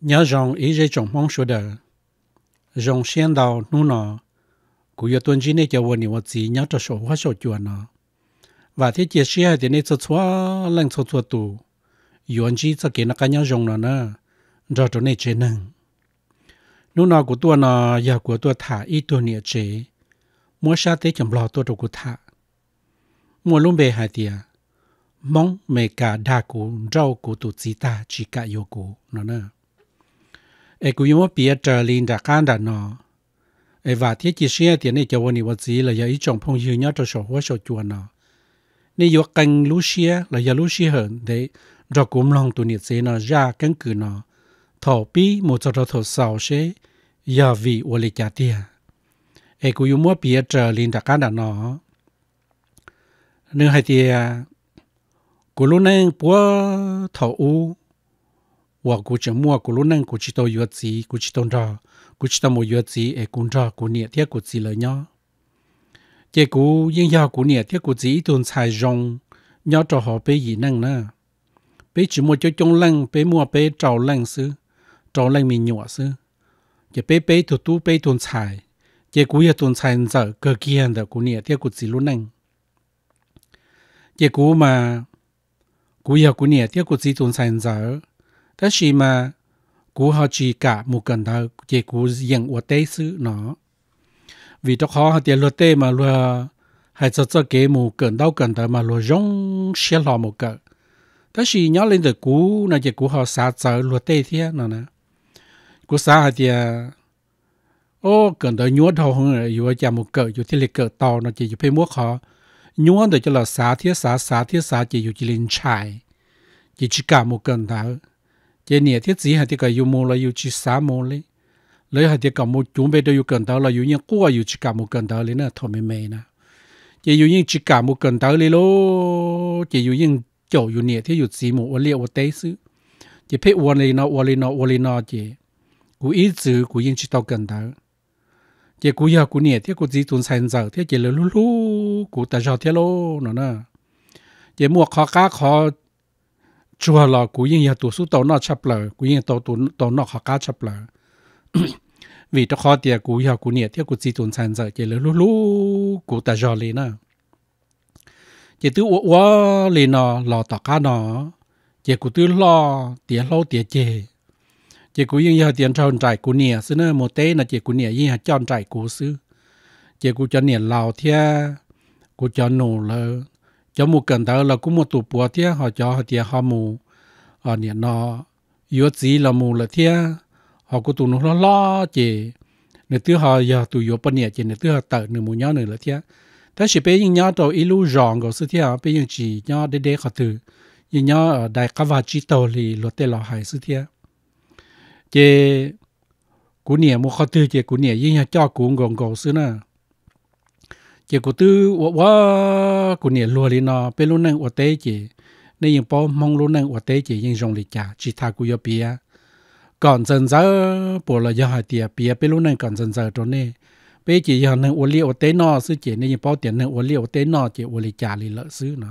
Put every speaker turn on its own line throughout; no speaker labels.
nhớ rằng ý dây trồng mong số đời rồng xiên đào nu nọ cụ yếu tuân chỉ nên cho vợ nhiều gì nhớ cho số hóa số chuẩn nọ và thế chia sẻ thì nên cho xóa lần cho xóa tù yuan chỉ cho kế nó cái nhớ rồng nọ nè rồi cho nên chế năng nu nọ của tôi nọ giờ của tôi thả ít tuần nhiệt chế mua sa tế chấm lò tôi trục của thả mua luôn bề hai tia mong mẹ cả đa cụ rau cụ tụ chỉ ta chỉ cả yêu cụ nó nè ai cũng yêu bia trở lên đã can đã nó ai và thiết chỉ xe tiền này cho vợ này vợ gì là giờ ý chồng phong hiếu nhớ cho sổ hoa sổ chùa nó nên yêu canh lú xe là giờ lú xe hơn để rau cụ lòng tụ nhiệt xe nó ra căn cứ nó thổ bi một trò thọ sầu xe giờ vì ua lệ trả tiền hệ cú yu mua bia trở lên đặc cá nó nên hay thì cú à, lúc nãy búa thầu u và cú chỉ mua cú lúc nãy cú chỉ tàu yuột gì cú chỉ tàu rò cú chỉ tàu mua yuột gì hệ cú rò cú nhẹ thiết cú gì lời nhó chế cú yên yao cú nhẹ thiết cú gì tuần xài rong nhó cho họ bé gì năng nè bé chỉ mua cho trong lăng bé mua bé trào lăng sư trào lăng mình nhọ sư chỉ bé bé tụt tụ bé tuần xài chế cú yết tuần sai giờ cơ kia đỡ cú nia tiếc cú chỉ luôn nành chế cú mà cú yết cú nia tiếc cú chỉ tuần sai giờ thế thì mà cú họ chỉ cả một cần thơ chế cú yên của tế sự nó vì đó khó họ tiếc luật tế mà lừa hay cho cho cái một cần đau cần thơ mà lừa rong xé lò một cái thế thì nhớ lên được cú là chế cú họ xả giờ luật tế thế nó nè cú xả họ tiếc ô cần tới nhúa đầu hơn rồi chả một cỡ dù thì nó chỉ dù phải mua khó nhúa để cho là thiết xá thiết xá chỉ dù chỉ chải chỉ chỉ cả một cần chỉ nhẹ thiết gì hay thì cả dù mua là dù chỉ xá mua lấy lấy hay thì cả một chúng bây giờ dù là dù như cua dù chỉ cả một cần thảo nè thôi mềm mềm nè chỉ dù như chỉ cả một cần thảo lấy chỉ dù như chỗ dù nhẹ thiết dù gì một liệu một tế sự chỉ phải uốn lên nó chỉ cú ý chữ cú yên chỉ tao cần thảo chỉ cú giờ cú nhẹ thiết cú gì tuần sành giờ thiết chỉ lú lú cú ta cho thiết lô nó nè chỉ mua khó cá khó chua lò cú yên giờ tụ số tàu nó chập lờ cú yên tàu tụ tàu nó khó cá chập lờ vì cho khó tiền cú giờ cú nè, thiết cú gì tuần sành giờ chỉ lú lú lú cú ta cho liền nè chỉ tự uo uo nó lò tọt cá nó chỉ cú tự lò tiền lâu tiền chè chị cú yên hạt tiền tròn trải cú nia, xưa nữa một tế là chị cú nia yên hạt chọn trải cú xứ chị cú cho nia lào thia cú cho nổ lơ cho một cần thơ là cú một tụ bùa thia họ cho họ thia họ mù họ nia nọ, yếu gì là mù là thia họ cú tụ nó lo lo chỉ nửa thứ họ giờ tụ yếu bên nè chỉ nửa thứ họ tờ nửa mù nhau nửa là thia thế chỉ bây giờ nhau y ilu rong của sư thia bây giờ chỉ nhau để để họ thử nhưng nhau ở đại cá và chỉ tàu thì luật tê lò hải sư thia chế cú nè mua khó tư chế cú nè yên nhà cho cú gồng gồng xứ nè chế cú tư wa wa cú nè lùa đi nọ, bên luôn năng ở tế chế nên yên bỏ mong luôn năng ở tế chế yên rong lịch chả chỉ tha cú yo bia còn dần giờ bộ là do hai tiệp bia bên luôn năng còn dần giờ rồi nè bây chỉ giờ năng ở liệu tế nọ, xứ chế nên yên bỏ tiền năng ở liệu tế nọ, chế ở lịch chả lì lợ xứ nó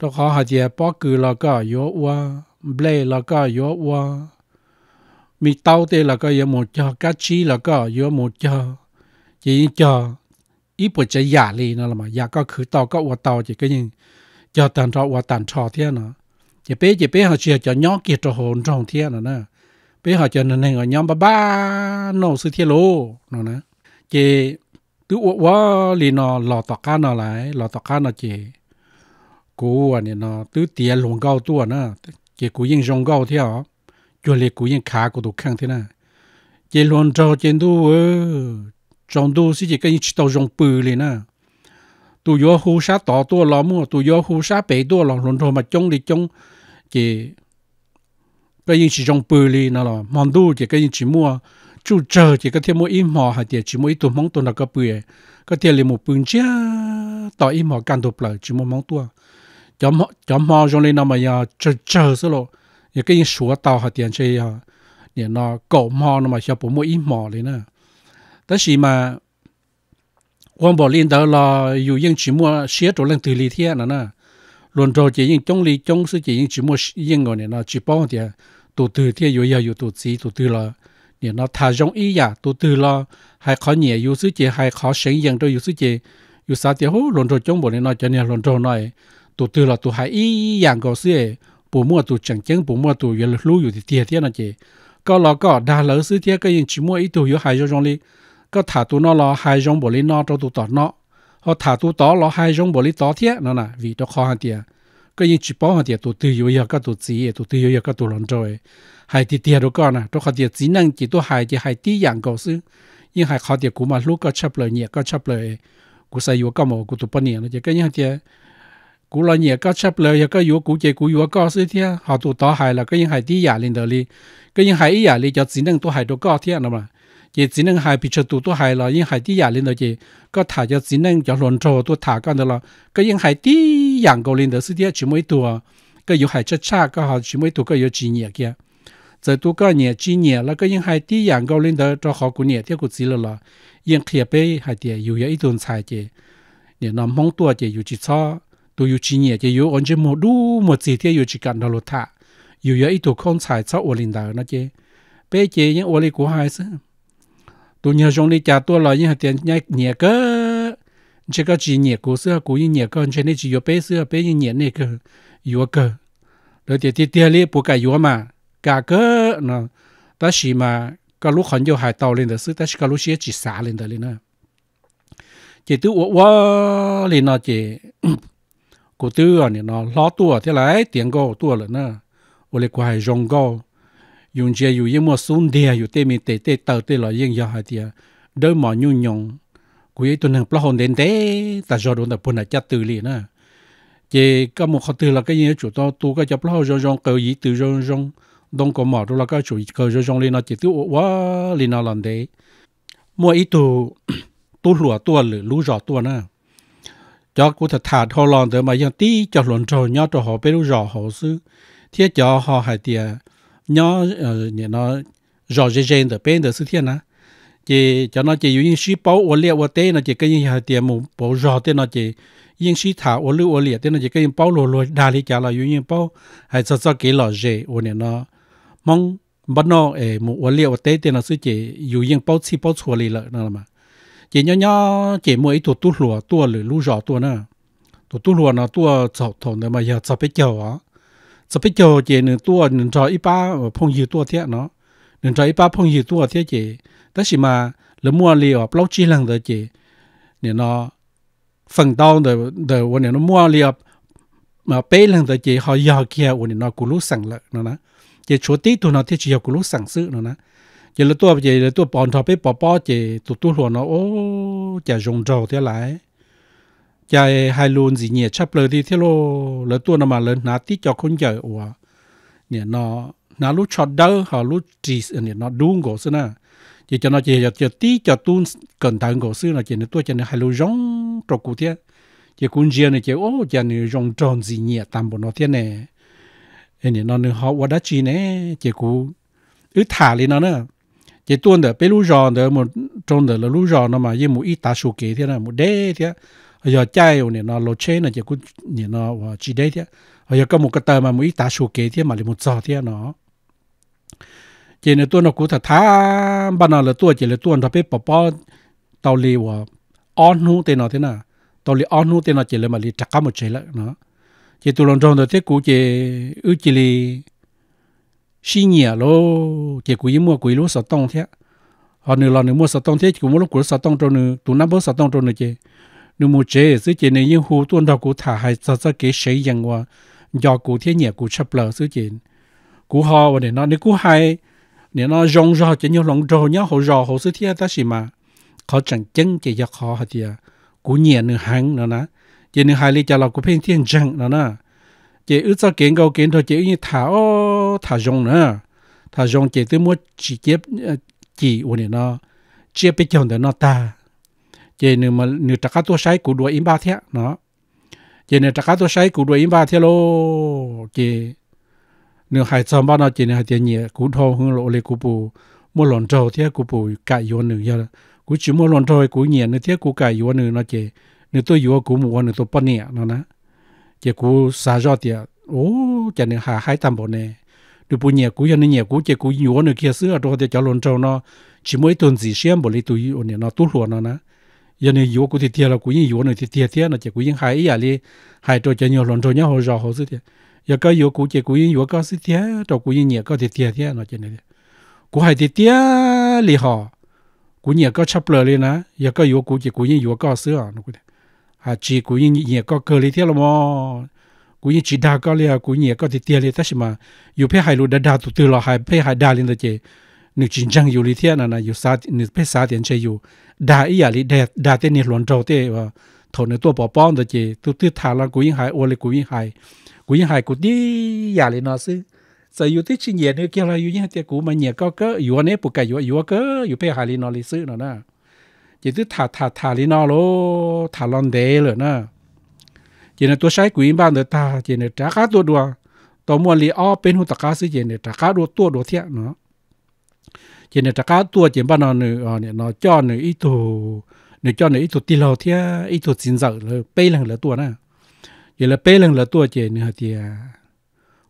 đó khó hai bỏ cừ là có yo wa ble là có mi tao tê là có cái một cho cá chi là có yếu một cho chỉ cho ít bộ chế giả lì nó là mà giả có khử tao có quả tao chỉ cái gì cho tàn trọ quả tàn trọ thế nó chỉ bé chỉ bé họ chia cho nhóc kia cho hồn trong thế nó nè bé họ cho nên này ở nhóm ba ba nó sư thế lô nó nè chỉ cứ quả lì nó lò tọt cá nó lại lò tọt cá nó chỉ cú anh à nó tứ tiền luồng cao tua nè chỉ cú yên rong cao thế hả cho lệ cú yên khá của đồ khang thế nào chế luôn trò chế đu ơ trong đu xí chỉ cái chỉ tàu rồng bự liền nè tu yo hú sát tỏ tua lò mua tu yo hú sát bể tua lò luôn rồi mà chống đi chống chế cái gì chỉ rồng bự liền nè lo, mòn đu chế cái gì chỉ mua chú chờ chỉ có thêm mỗi im mò hay chỉ mỗi tụ móng tụ là cái bự có thể là một bự chia tỏ im mỏ càng đục lại chỉ một móng tua chấm chấm mò trong lên nằm mà giờ chờ chờ xí rồi 也跟你说到哈点这呀，你那狗毛那么小不么一毛的呢，但是嘛，我不领导了有人只么写着人对立天了呢，轮到这人总理总是这人只么英个呢那只帮的，都对天有要有都自己都对了。เนี่ยเราถ้าจงอีอย่าตัวตือเราให้เขาเหนียอยู่ซื้อเจให้เขาเสียงยังตัวอยู่ซื้อเจอยู่ซาเตียวหลนโจจงบนเนี่ยเราจะเนี่ยหลนโจหน่อยตัวตือเราตัวให้อีอย่างก็เสีย bộ mua tụ chẳng chẳng bộ mua tụ giờ lưu อยู่ที่เทียเทียนั่นเจก็เราก็ดาเหลือซื้อเทียก็ยังชิมัวอีตัวอยู่หายจงเลยก็ถาตัวนอรอหายจงบริโนตัวตัวต่อนอเขาถาตัวต่อรอหายจงบริต่อเทียนั่นน่ะวีตัวคอหันเทียก็ยังชิป้อหันเทียตัวตืออยู่ยาก็ตัวจีตัวตืออยู่ยาก็ตัวหลอนจอยหายทีเทียตัวก็น่ะตัวเขาเทียจีนั่งจีตัวหายจีหายตีอย่างก็ซื้อยิ่งหายเขาเทียกูมาลูกก็ชับเลยเนี่ยก็ชับเลยกูใส่อยู่ก็หมอกูตัวปนเนี่ยนะเจก็ยังเทีย古老年个吃不了一个月，估计古月高些天，好多大海了，个人海底亚领导哩，个人海一亚哩就只能多海多高天了嘛，也只能海比出多多海了，因海底亚领导也个塔就只能就乱做多塔干的了，个人海底养个领导是天只没多，个有海出差个好只没多个有几年个。在多个年几年了，个人海底养个领导做好过年天个子了了，因开杯还得有一顿菜的，你那忙多的有几操。ตัวอยู่จีเนียจะอยู่อันจะหมดดูหมดสีเที่อยู่จีกันดารุธาอยู่ยาอีตัวคนสายเศร้าอวลินดาวนะเจเป้เจยังอวลิกูหายซึตัวเนียจงลีจ่าตัวลอยยังเตียนยังเนียก็这个จีเนียกูเสื้อกูยังเนียก็อันเชนี่จีอยู่เป้เสื้อเป้ยังเนียเนี่ยก็อยู่ก็แล้วเดี๋ยวที่เตี้ยลีปูกายอยู่มากาก็เนาะแต่สิมาก็รู้ขันอยู่หายเตาเลยเด้อซึ่งแต่สิก็รู้เสียจีสาเลยเด้อเลยนะเจตัวว่าเลยเนาะเจ cô tư à nó lo tua thế là tiền go tua là nè ô lê qua hay rong go dùng chơi dùng yên mua xuống đè dùng tê mi tê tê tàu tê là yên giờ hai tia đôi mỏ nhung nhung cô ấy tuần hàng plong hồn đến thế ta giờ đồ ta buồn là chặt từ li nè chỉ có một khó từ là cái gì chủ to tu cái chập plong dòng dòng cầu gì từ dòng dòng đông có mỏ đó là cái chủ cầu dòng dòng lên nó chỉ tiêu quá liền nó làm đấy mua ít tu tu lùa tua lử lú rọ tua nè cho cụ thật thả thô lòng tới mà dân tí cho lộn trồ nhau cho họ biết ờ, rõ họ sư thiết cho họ hải tiề nhau nhà nó rõ dễ rệt tới bên tới sư thiên á chỉ cho nó chỉ những sĩ bảo ô liệt ô tê nó chỉ cái những hải tiề mù bảo rõ tên nó chỉ những sĩ thả ô lưu ô liệt tên nó chỉ cái những bảo lô lô đa lý trả là những bảo hay sao sao kỹ lọ rệt ô nhà nó mong bắt nó ở mù ô liệt ô tê tên nó sư chỉ dùng những bảo sĩ bảo chùa lý lợi nó mà chỉ nhỏ nhỏ chỉ ít tụ tu lúa tua lử lú rõ tua nè tụ tu lúa nó tua chậu thổ nữa mà giờ chậu bích chậu á chậu bích chậu chỉ nửa tua nửa cho ít ba phong gì tua thế nó nửa cho ít ba phong gì tua thế chỉ đó chỉ mà lỡ mua liều lâu chi lần rồi chỉ nè nó phần đau rồi nó mua liều mà bê lần rồi chỉ họ giờ nó cú lú sẵn lợ nó nè chỉ chỗ tí tụ nó thế chỉ họ cú lú sẵn sữa nó nè giờ là tôi giờ là tôi bọn thọ bé bỏ bỏ giờ tụt tụt luôn nó ô giờ dùng trầu thế lại giờ hai luôn gì chắp lời đi thế lo là tôi nó mà lên nát tí cho con giờ ủa nè nó nó lúc chọt đỡ họ lúc chỉ nè nó đúng gỗ xưa nè giờ cho nó giờ giờ tí cho tuôn cẩn thận gỗ xưa là giờ nó tôi cho nó hai luôn giống thế giờ cũng giờ này giờ ô giờ này dùng tròn gì nhỉ tạm bộ nó thế này nè nó nữa họ quá đã chi nè giờ cũng ứ thả lên nó nữa chỉ tuôn được bé lũ ròn được một trong được là lũ giòn nó mà như một ít tá sù kế thế này một đế thế giờ chạy rồi nó lột chế là chỉ có nè nó ờ, chỉ đế thế giờ có một cái tờ mà một ít tá sù kế thế mà lại một giò thế nó chỉ là tuôn nó cũng thật thà ban nào là tuôn chỉ là tuôn nó bé bỏ bỏ tàu lì và on nu tên nào thế nào tàu lì on nu tên nào chỉ là mà lì chặt cả một chế lại nó chỉ tuôn lần trong được thế cũ chỉ ước chỉ lì xí nhẹ lô chỉ quý mua quý lúa sáu tông thế họ nửa lần nửa mua sáu tông thế chỉ cũng mua lúc của sáu tông trâu nửa tụ năm bớt sáu tông trâu nửa chế nửa mua chế xứ chế này như hồ tuôn đầu của thả hay sao sao kế sấy rằng qua do của thế nhẹ của chập lờ xứ chế của ho và để nó nếu của hay để nó rong rò chỉ nhiều lòng rò nhau hồ rò hồ xứ thế ta xí mà họ chẳng chân chỉ do họ hả gì? Cú nhẹ nửa hàng nữa nè chỉ nửa hai lý cho là của phim thiên chẳng nữa nè chị ước cho kiến cầu kiến thôi chỉ như thảo thảo dùng nữa thảo dùng chị tới mua chỉ tiếp chỉ của nó chia bị chồng để nó ta chị nếu mà nếu tất cả tôi sai của đuổi im ba thế nó chị nếu tất cả tôi sai của đuổi im ba thế lô chị nếu hai trăm ba nó chị nếu hai tiền nhẹ cú thô hương lộ lệ cú bù mua lon trâu thế cú bù cài vô nữa giờ cú chỉ mua lon trâu cú nhẹ nữa thế cú cải vô nữa nó chị nếu tôi vô cú mua nữa tôi bận nhẹ nó nè chỉ cú xa rõ tiệt ô chả nên hà hai tam bộ này được bu nhẹ cú cho nên nhẹ cú chỉ cú nhúa nữa kia xưa rồi thì cho lồn trâu nó chỉ mới tuần gì xem bộ lý tụi ổn nó tốt luôn nó nè giờ này nhúa cú thì tiệt là cú như nhúa nữa thì tiệt tiệt là chỉ cú những hai ý à li hai trâu cho nhiều lồn trâu nhau hồ rõ hồ xứ thiệt giờ cái nhúa cú chỉ cú như nhúa có xứ thiệt trâu cú như nhẹ có thì tiệt thiệt nó chỉ này cú hai thì tiệt li họ cú nhẹ có chấp lời li nè giờ cái nhúa cú chỉ cú như nhúa có xứ à nó cú thiệt à chỉ cũng như nhẹ có cơ lý thế là mà cũng như chỉ đa có liền à, cũng nhẹ có thì tiền liền tất mà dù phải hai lúa đã đa tụt từ là hai phải hai đa liền đó chứ nếu chính trang dù lý thế là là dù sa nếu phải sa tiền chơi dù đa ý à lý đa đa thế nên luận trâu thế và thổ nếu tôi bỏ bỏ đó chứ tôi từ thà là cũng như hai ô lý cũng như hai cũng như hai cũng đi à lý nó xứ giờ dù thế chỉ nhẹ nữa kia là dù như thì cũng mà nhẹ có cơ dù anh ấy bù cái dù dù cơ dù phải hai lý nó lý xứ nó nè chỉ tức thả thả thả lý nó lô thả lon đế rồi nè chỉ là tôi sai quý ban được ta chỉ là trả cá tôi đùa tôi muốn lý o bên hụt cá sư chỉ là trả cá đùa tôi đùa thiệt nữa chỉ là trả cá tôi chỉ ban nó nữa nó cho nữa ít tù nữa cho nữa ít tù tì lâu thiệt ít tù xin dậu là bê lần là tôi nè chỉ là bê lần là tôi chỉ nữa thì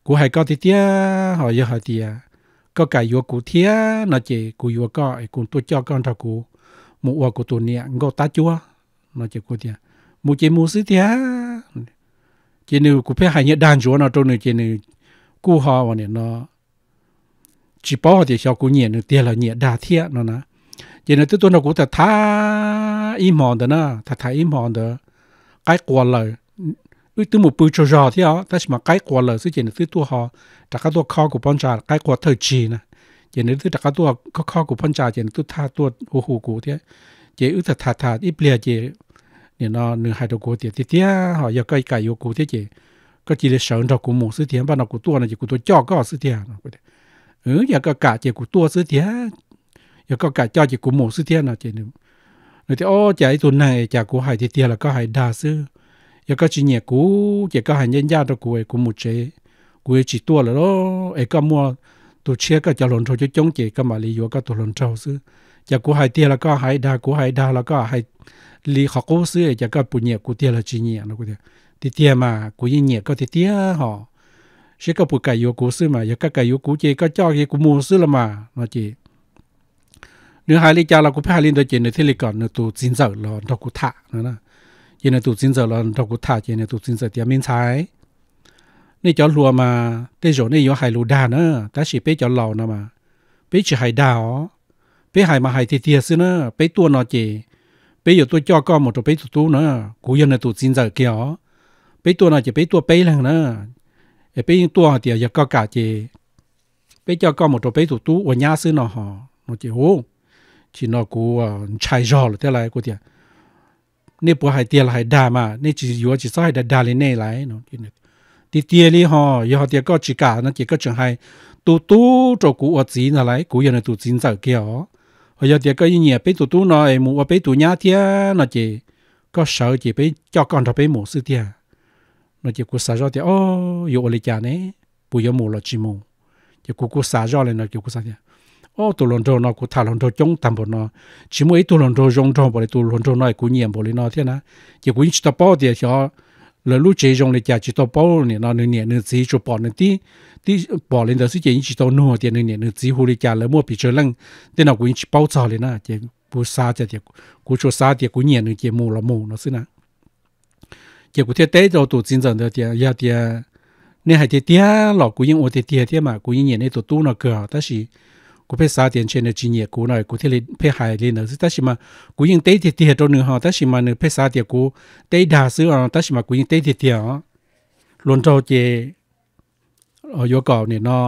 cú hay có thì thiệt họ giờ họ thì có cả yếu cú thiệt nó chỉ cú yếu có cũng tôi cho con thằng cú mu wa ko tu nia ngo ta chua nó chỉ cô tia mu chỉ mu sĩ tia chỉ nếu cô phải hay nhất đàn chúa nó trong này chỉ nếu cô họ và nó chỉ bỏ thì sao cô nhẹ nữa tia là nhẹ đa thiệt nó nè chỉ nếu tôi nó cũng thật tha im mòn đó nè thật tha im mòn đó cái quả lời ước tôi một bữa cho giò thì ó, ta chỉ mà cái quả lời sự chỉ nếu tôi họ, ta các tôi kho của bọn trà cái quả thời chi nè chỉ nếu thứ đặc ตัวข้อข้อ của พันจ่า chỉ ตัวท่าตัวหูหูกูเทีย chỉ อึ thật thật thật ít เปลี่ยจีเนี่ยนอหนึ่งหายตัวกูเทียเทียหอยก็ไก่อยู่กูเทียจีก็จีเลยเสริมดอกกูหมูซื้อเทียบ้านดอกกูตัวนะจีกูตัวจ่อก็ซื้อเทียนะกูเอออยากก็กะจีกูตัวซื้อเทียอยากก็กะจ่อจีกูหมูซื้อเทียนะจีหนึ่งเลยที่โอ้ใจตัวไหนจากกูหายเทียแล้วก็หายด่าซื้ออยากก็จีเนี่ยกูอยากก็หายเย็นยาดอกกูไอ้กูหมูเจกูไอ้จีตัวแล้วไอ้ก็มัว tụ chia cái cho lồn trâu cho chống chỉ cái mà lý do cái tụ lồn trâu xứ giờ của hai tia là có hai đa của hai đa là có hai li họ cố xứ giờ cái bù nhẹ của tia là chỉ nhẹ nó của tia thì tia mà của gì nhẹ có thì tia họ sẽ có bù cải yếu của xứ mà giờ cái cải yếu của chỉ có cho cái của mua xứ là mà nó chỉ nếu hai lý cha là của hai lý đó chỉ nếu thế lý còn nếu tụ chín giờ là đâu của thả nữa nè chỉ nếu tụ chín giờ là đâu của thả chỉ nếu tụ chín giờ thì mình sai นี่จอรัวมาได้โจนี่ยอหายลูดานะแต่สิเป้จอเหล่านะมาเป้สิหายดาวเป้หายมาหายเตียซึนะเป้ตัวนอเจเป้อยู่ตัวจอก็หมดตัวเป้ตัวตู้นะกูยันในตัวจินเจอเกียวเป้ตัวนอเจเป้ตัวเป้แรงนะเอเป้ยังตัวเตียอยากก็กะเจเป้จอก็หมดตัวเป้ตัวตู้วันยาซึนอหอนอเจโห chỉ nó cú chai giò là thế này cô tiệt nên bố hải tiền là hải đà mà nên chỉ yếu chỉ sai đà đà lên này lại nó thì tiền đi họ giờ họ tiền có cả nó chỉ có trường hay tu tu cho cụ ở gì là lấy cụ giờ này tu chính giờ kia họ giờ tiền có nhiều bé tu tu nó em mua bé tu nhá nó chỉ có sợ chỉ bé cho con cho bé mua sự tiền nó chỉ cụ sợ rồi thì ô yêu lấy này bây giờ mua là chỉ mua chỉ cụ cụ sợ rồi nó chỉ cụ sợ tiền nó cụ thả lon trâu chống tạm bộ nó chỉ mua ít tu lon trâu rong trâu bộ tu lon trâu nó cụ nhiệm bộ nó thế na chỉ cụ ít tập bao tiền cho là lúc chế trong này chả chỉ tàu bảo này nó nên nhẹ nên gì cho bỏ nên tí tí bỏ lên đó sẽ chỉ chỉ tàu nô tiền nên nhẹ nên gì hồ này chả là mua bị chơi lăng tên nào cũng chỉ bảo sao lên na chỉ bu sa chỉ chỉ cú cho sa thì cú nhẹ nên chỉ mua là mua nó xí nè, chỉ cú thiết tế rồi tụ chính dẫn đó thì ya dạ thì nên hay thì tiếc lọ cú yên ô thì tiếc mà cú yên nhẹ nên tổ tu nó cờ ta chỉ กูไปสาเตียนเชนจีเนียกูหน่อยกูที่เพหายเลยเนอะซึ่งแต่ชิมากูยิงเตะเตียตัวหนึ่งหอแต่ชิมาเนอะเพสาเตียกูเตะด่าซื้ออ่ะแต่ชิมากูยิงเตะเตียหลวนเจ้าเจอ๋อยก่อเนี่ยเนาะ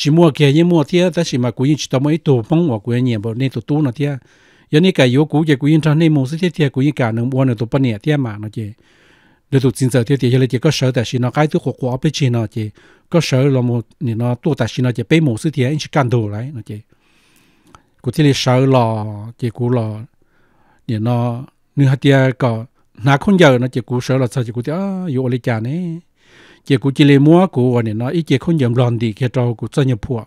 ชิมัวเกียยมัวเทียแต่ชิมากูยิงชิตอมไอตัวป้องว่ากูเนี่ยบอกเนี่ยตัวตู้เนาะเทียยันนี่ไก่โยกูเจกูยิงทำในมูสิเทียกูยิงกาหนึ่งวันหนึ่งตัวปนเนี่ยเทียมาเนาะเจ nếu tụi chính giờ tiêu thì là chỉ có sở tại nó cái thứ của của bên trên nó chỉ có sở là một nó tu tại nó chỉ bên một sự thì anh chỉ cần đồ lại nó chỉ cụ thể là sở lò, chỉ cụ lò, là nó nếu hạt tiêu có nhà không giờ nó chỉ cụ sở là sao chỉ cụ thì à yêu lấy cha này chỉ cụ chỉ lấy mua cụ và nó ít chỉ không giờ làm gì cái trâu cụ cho nhập phụ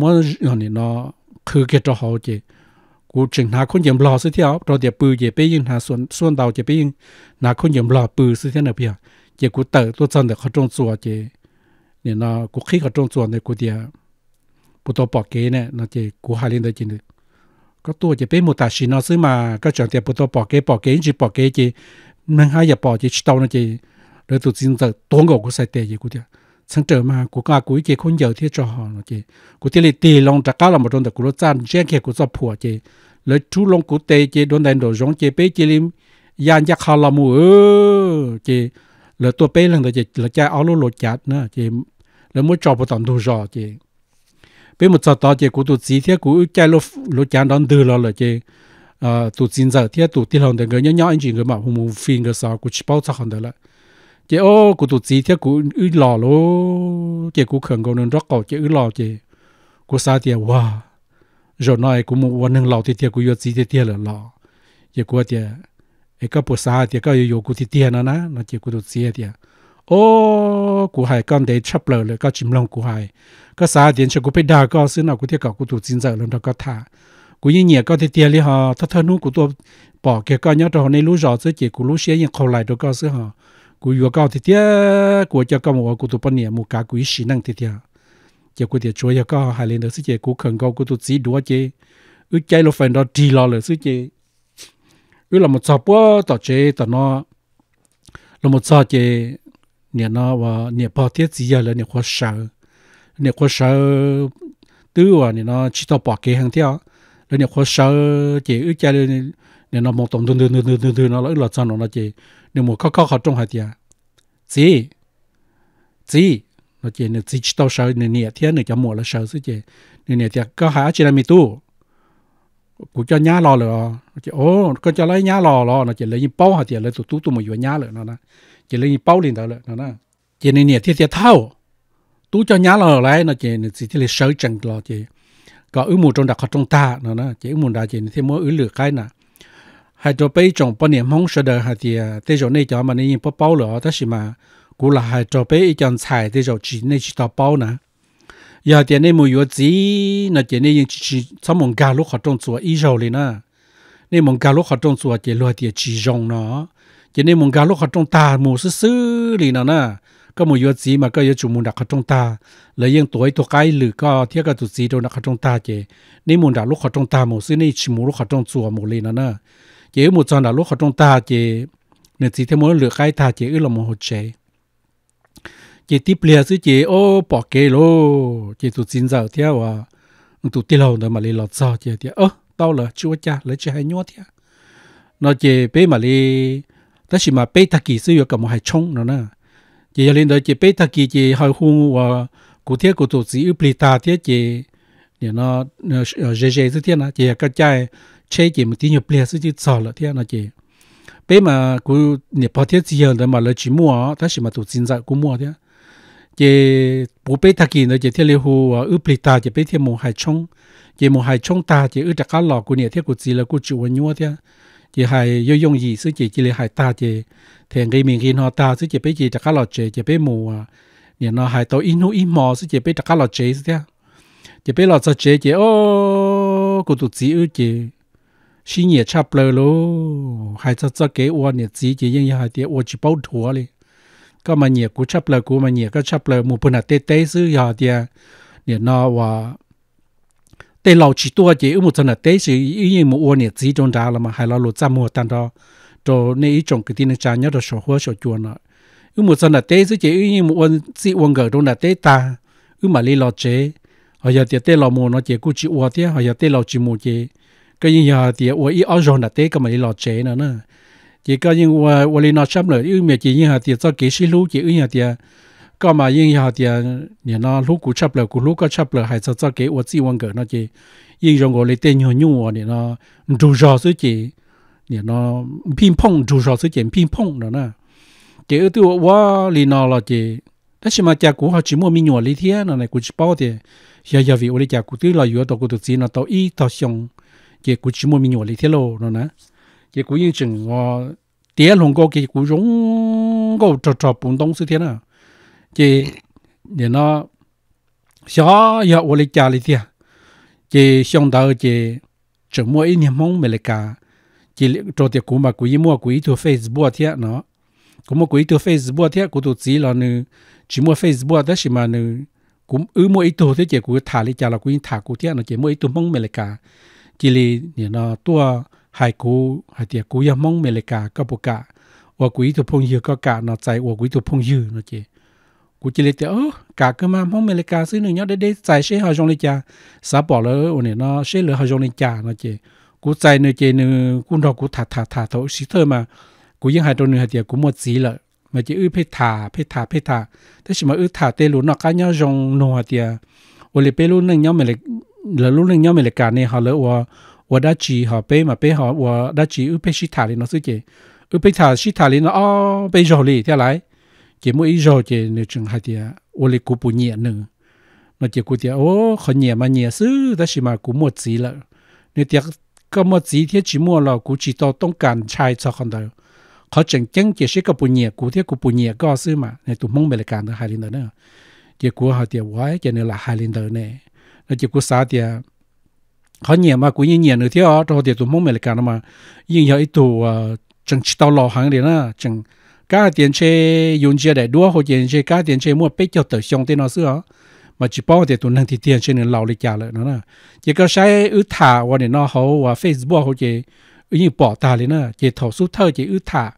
mua này nó khử cái trâu hậu chỉ กูจึงหาคนเยี่ยมรอสิเที่ยวเราเดี๋ยวปืนเย่ไปยิงหาส่วนส่วนเดาเย่ไปยิงหาคนเยี่ยมรอปืนสิเที่ยวเนี่ยเพียงเย่กูเตอตัวจันเด็กเขาจงสัวเจเนี่ยนะกูขี้เขาจงสัวเนี่ยกูเดียปุตโตปอกเกเนี่ยนะเจกูหาเล่นได้จริงเลยก็ตัวเย่ไปมุตาชินอซื้อมาก็จังเดียปุตโตปอกเกปอกเกจริงปอกเกเจนั่งหาอย่าปอกเจชิตเอานะเจแล้วตัวจริงจะตัวกูกูใส่เตะเย่กูเดีย sang trở mà của cả của chị không giàu thì cho họ nó chị của tỷ lệ tỷ long trả cao là một trong đó của nó chăn riêng kia của do phùa chị lấy chú long của tê chị đón đại đồ giống chị bé chị lim yan yak hà là mù ơ chị lấy tua bé lần đó chị lấy cha áo lô lột chặt nữa chị lấy mỗi trò bộ tổng đồ rõ chị bé một trò đó chị của tụi chị thế của cha lô lô chặt đón đưa lo là chị à tụi chín giờ thế tụi tiền hồng để người nhỏ nhỏ anh chị người mà hùng phim người sao của chỉ bao chắc hồng đó là chị ô cụ tụ chỉ thế cụ ư lò lô chị cụ khẩn cầu nên rất cầu chị ư lò chị cụ sa tiền wow rồi nói cụ một quan nâng lò thì tiền cụ yêu chỉ thế tiền là lò chị cụ tiền ấy có bộ xa tiền có yêu cụ thì tiền nữa ná nó chị cụ tụ chỉ tiền ô cụ hai con để chấp lờ rồi cái chim lòng cụ hai, cái sa tiền cho cụ phải đa có xin nào cụ thiết cầu cụ tụ chín giờ lần đó có thả cụ như nhẹ có thì tiền li họ thất thân nu cụ tụ bỏ cái con nhớ rồi này lú rõ chứ chị cụ lú xé những khâu lại đó có xứ ha. กูอยู่ก็ที่เดียกูจะก็มัวกูตัวปนเนี่ยมูกากูสีนั่งที่เดียเจ้ากูเดียช่วยก็หายเลยเนอสิเจ้ากูเขินก็กูตัวสีดัวเจ้อึใจเราแฟนเราดีรอเลยสิเจ้อึเราหมดสอบว่าต่อเจ้ต่อเนาะเราหมดสอบเจ้เนี่ยเนาะว่าเนี่ยพอเทียสีเยอะเลยเนี่ยขวเสาเนี่ยขวเสาตัวเนี่ยเนาะชิตอปอกเกี่ยงเที่ยวแล้วเนี่ยขวเสาเจ้อึใจเลยเนี่ยเนาะมองตรงเดินเดินเดินเดินเนาะแล้วเราจะนอนเจ้你莫考考考中下点，子子，那姐你自己到手，你你天你就莫了手是姐，你你点搞下起来没多，我叫伢老了，姐哦，我叫来伢老了，那姐来你包下点来做都都没有伢了，那那姐来你包领导了，那那姐你你天天掏，都叫伢老来，那姐你自己来手整了姐，搞有木中的考中大，那那姐有木大姐你天莫有了开那。hai trò bé trồng bao niệm không sợ đời hạt thì tới chỗ này cho mà nên bao bao rồi đó xí mà cũng là hai trò bé ít chọn xài tới chỗ chỉ nên chỉ tao bao nè giờ tiền nên mua yếu gì là thì nên chỉ chỉ xong mong gà lúc họ trồng sủa ít rồi liền nè nên mong gà lúc họ trồng sủa thì loại thì chỉ rồng nó chỉ nên mong gà lúc họ trồng ta mua sứ sứ liền nè có một yếu gì mà có yếu chủ muốn đặt họ trồng ta lấy những tuổi tuổi cái lử có thiết cái tuổi gì đâu đặt họ ta chỉ nên muốn đặt lúc họ trồng ta mua sứ nên chỉ mua lúc họ trồng sủa mua liền nè chỉ một trận là lúc họ trong ta chỉ nên chỉ thêm muốn lựa cái ta chỉ là một hồ chế chỉ tiếp liền chứ chỉ ô bỏ kê lô chỉ tụt xin giờ theo à tụt tiêu lâu rồi mà lấy lọt giờ chỉ thì ơ tao là chúa cha lấy chỉ hay nhót theo nó chỉ bé mà lấy đó chỉ mà bé ta kỳ sử dụng cả một hai chung nó nè chỉ lên đó chỉ bé ta kỳ chỉ hơi hung và cụ thiết cụ tụt chỉ ở lì ta thiết chỉ nó dễ dễ thứ thiết nè chỉ cái trái chế chỉ một tí nhiều bia sự chỉ sợ là thế nào chứ bây mà cứ nhập bao thiết gì hơn mà lấy chỉ mua ta chỉ mà tụt sinh ra cũng mua thế chỉ bố bé thắc kỳ nữa chỉ thiết liệu hồ ở bì ta chỉ bé thiết một hai trong chỉ một hai trong ta chỉ ở đặc cá lò của nhà thiết của gì là của chủ quân nhua thế chỉ hai yêu dùng gì sự chỉ chỉ là hai ta chỉ thèn cái miệng khi nó ta sự chỉ bé chỉ đặc cá lò chỉ chỉ bé mua, nhà nó hai tàu inu in mò sự chỉ bé đặc cá lò chỉ thế chỉ bé lò cho chỉ chỉ ô của tụt gì ở chỉ xin nhẹ chắp lơ lô hai cho cho kế uo nhẹ chỉ chỉ nhưng hai tiếc uo chỉ bao thua đi có mà nhẹ cú chắp lơ cú mà nhẹ có chắp lơ một phần là tê tê sư giờ thì nhẹ nó và tê lâu chỉ tua chỉ một phần là tê sư ý như một uo nhẹ chỉ trong đó là mà hai lo lụt ra mùa tan đó rồi nên ý trồng cái tin cha nhớ được sổ hoa sổ chuồn rồi ư một phần là tê sư chỉ ý như một uo chỉ uo gở trong là tê ta ư mà li lo chế họ giờ thì tê lâu mùa nó chỉ cú chỉ uo thế họ giờ tê lâu chỉ mùa chỉ cái gì giờ thì ủa ý ở rồi là tế cái mà đi lọt chế nữa nè chỉ có những ủa ủa đi nó chấm nữa ưu mẹ chỉ như hà thì cho kỹ sĩ lú chỉ ưu nhà thì có mà như hà thì nhà nó lú cú lửa cú lú có chấm lửa hay cho cho kỹ ủa chỉ quan cỡ nó chỉ nhưng rồi gọi lấy tên nhung nhung thì nó đủ rõ suy chỉ thì nó ping pong đủ rõ suy đó nè chỉ ưu tiêu ủa đi nó là chỉ đó chỉ mà cha cũ chỉ mua mi nhua lý thiên này cú chỉ bảo thì giờ giờ vì ủa đi cha cũ tư là vừa tàu cú tự chỉ nó tàu y tàu xong cái cú chỉ mua mình nhỏ lý thế lô nó nè cái cú yên chừng ngò tiếc lòng cái cú rong có trọ trò bún đông sự thế nào cái để nó xóa giờ ô lý cha lý thế cái xong đầu cái chỉ mua ít niềm mong mình cả cái trò tiếc cú mà cú yên mua cú ít thuộc facebook thế nó cú mua cú ít thuộc facebook thế cú thuộc gì là nè chỉ mua facebook đó chỉ mà nè cũng ứ mua ít thuộc thế cái cú thả lý cha là cú thả cú thế nó cái mua ít thuộc mong mình cả chỉ lì nè nó tua hai cú hai tiệc cú yam mong mê lệ cả các bộ cả và quý tụ phong dư có cả nó chạy và quý tụ phong dư nó chỉ cú chỉ lì tiệt cả cơ mà mong mê lệ cả xứ nữa nhớ để để chạy xe hao trong lệ cha xã bỏ lỡ nè nó xe lỡ hao trong lệ cha nó chỉ cú chạy nữa chỉ nữa cú nó cú thả thả thả thổ xí thơ mà cú yên hai đôi nữa hai tiệc cú một xí lợ mà chỉ ư phải thả phải thả phải thả thế mà ư thả tê lú nó cá nhau rong nô hai tiệt 我哩白路那鸟么嘞，là lúc này nhóm mình lại cả này họ lỡ và và đã chỉ họ bé mà bé họ và đã chỉ ưu bé sĩ thả nó suy chế ưu bé thả sĩ thả nó ô bé rồi lì theo lại chỉ mỗi ít rồi chỉ nếu chừng hai thì và lì cú bù nhẹ nữa nó chỉ cú thì ô họ nhẹ mà nhẹ xứ ta chỉ mà cú một gì lợ nếu tiếc có một gì thì chỉ mua là cú chỉ to tông cản chai cho con đời họ chẳng chẳng chỉ sẽ có bù nhẹ cú thì cú bù nhẹ có xứ mà nên tụi mong mình lại cả nữa hai lần nữa chỉ cú họ thì quái chỉ nên là hai lần nữa này nó chỉ có sáu tiền à. họ nhẹ mà cũng như nhẹ nữa họ đó rồi thì tụi mông mày cả nó mà nhưng giờ ít tụ ờ, chẳng chỉ tao lo hàng đấy na chẳng cả tiền chế dùng xe để đua hoặc tiền chế cả tiền chế mua bê cho tới xong tiền nó xưa mà chỉ bảo thì tụi năng thì tiền chế nó lâu lịch trả lại nó nè chỉ có sai ứ thả và để nó hậu và facebook hoặc chỉ như bỏ ta lên nè chỉ thầu số thơ chỉ ứ thả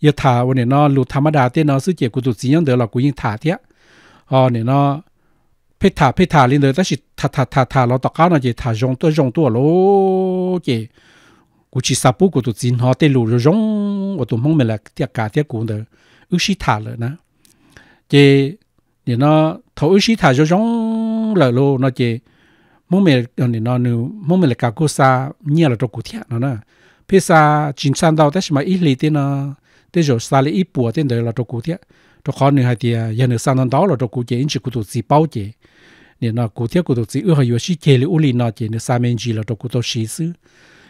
giờ thả hoặc để nó lụt tham đa tên nó xứ chỉ của tụi gì nhớ được là cũng như thế họ ờ, để nó phải thả phải lên rồi ta chỉ thả thả thả thả nó tao cá nó chỉ thả rong tôi rong tôi lô chỉ cú chỉ sập bút của tụi chín họ tên lù rồi rong của tụi mong mình là tiệc cả tiệc cũ nữa ước sĩ thả rồi nè chỉ thì nó thấu ước sĩ thả rồi rong lại lô nó chỉ mong mình thì nó nữa mong mình là cả sa nhia là trong cú thiệt nó nè phía sa chính san đâu ta chỉ mà ít lì tên nó tên rồi sa lì ít bùa tên đấy là trong cú thiệt cho khó nữa hay thì giờ nữa sang năm đó là cho cụ chỉ chỉ cụ tổ chức bao chỉ nên là cụ thiết cụ tổ chức ở hay chỉ kể là uli nó chỉ nữa sang mình chỉ là cho cụ tổ chức sư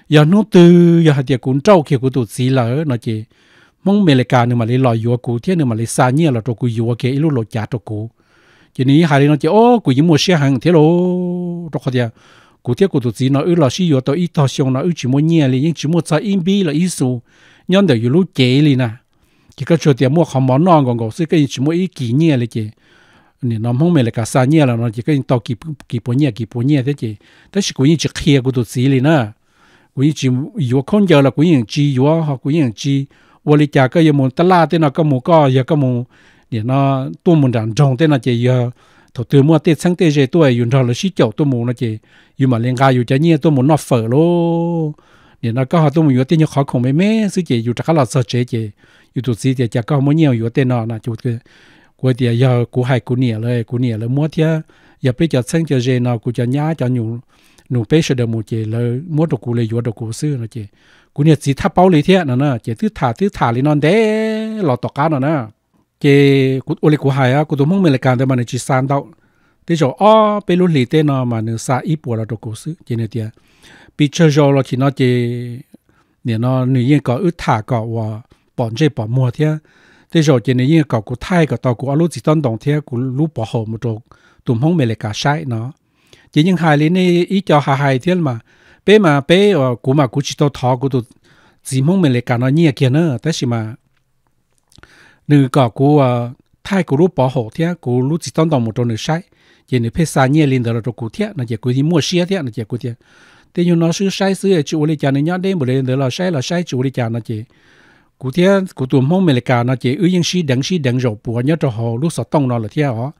giờ nó từ giờ hay thì cũng trâu kia cụ tổ chức la nó chỉ mong mê lệ cả nữa mà lấy lòi yếu cụ thiết nữa mà lấy xa nhia là cho cụ yếu kia ilu lột chả cho cụ chỉ ní hai nó chỉ ô cụ chỉ mua xe hàng thế lô cho khó thì cụ thiết cụ tổ chức nó ư là sử dụng tới ít thao xong nó ư chỉ mua nhia liền chỉ mua xa in bi là ít số nhân đều yếu lúc chế liền à chỉ có chỗ tiền mua không món non còn gỗ xí cái chỉ mua ít kỷ nhẹ là chị nè nó không mày là cả sa nhẹ là nó chỉ cái tao kỷ kỷ bốn nhẹ kỷ bốn nhẹ thế chị thế chỉ cũng chỉ kia của tụi xí liền à cũng chỉ yếu con giờ là cũng chỉ yếu họ cũng chỉ vô lý trả cái muốn tala la thế nào cái muốn có giờ cái muốn nè nó tôi muốn đàn trồng thế nào chỉ giờ thầu tư mua tết sáng tết gì tôi dùng rồi là xí chậu tôi muốn nó chỉ, dùng mà liên ga dùng cho nhẹ tôi muốn nó phở luôn, nè nó có học tôi muốn dùng tết như khó không mấy mấy sư chị dùng chắc là sợ chế chị อยู่ตัวสีเดียจะก็ไม่เนียวอยู่เต้นนอนะจุดคือกูเดียยากูหายกูเหนียเลยกูเหนียเลยมัวเทียอย่าไปจัดเส้นจะเจนอกูจะย้าจะหนูหนูเป๊ะเสดมูเจเลยมัวตัวกูเลยอยู่ตัวกูซื้อนะเจกูเนี่ยสีทับเป้าเลยเทียนะนะเจตื้อถาตื้อถาเลยนอนเด้หลอดต่อการนะนะเจกูโอเลกูหายอ่ะกูตัวมึงเมลิการแต่มันในจีซานเต้าที่จะอ๋อไปรุ่นหลีเต้นอมาเนื้อซาอีปัวเราตัวกูซื้อเจเนี่ยเตียปีเชอร์โจเราที่นอเจเนี่ยนอหนูยังก่ออึดถาก่อว่า bọn chơi bọn mua thế thế rồi chỉ nên cậu cụ thay cậu tàu cụ ở lúc chỉ tân đồng thế cụ lúc bỏ hồ một chỗ tụm hông mày lại cả sai nó chỉ những hai lý này ý cho hai hai thế mà bé mà bé ở cụ mà cụ chỉ tàu thọ cụ tụt chỉ hông mày lại cả nó nhẹ kia nữa thế mà nữ cậu cụ thay cụ lúc bỏ hồ thế cụ lúc chỉ tân đồng một chỗ nữa sai chỉ nên phải xa nhẹ lên đó là chỗ cụ thế nó chỉ cụ đi mua xe thế nó chỉ cụ thế thế nhưng nó sư sai sư chỗ uli chả nên nhớ đến một lần đó là sai là sai chỗ uli chả nó chỉ cụ thế cụ tụi mong mình cả nó chỉ ưu yên sĩ đẳng sĩ đẳng rồi bùa nhớ cho họ lúc sợ tông nó là thế à họ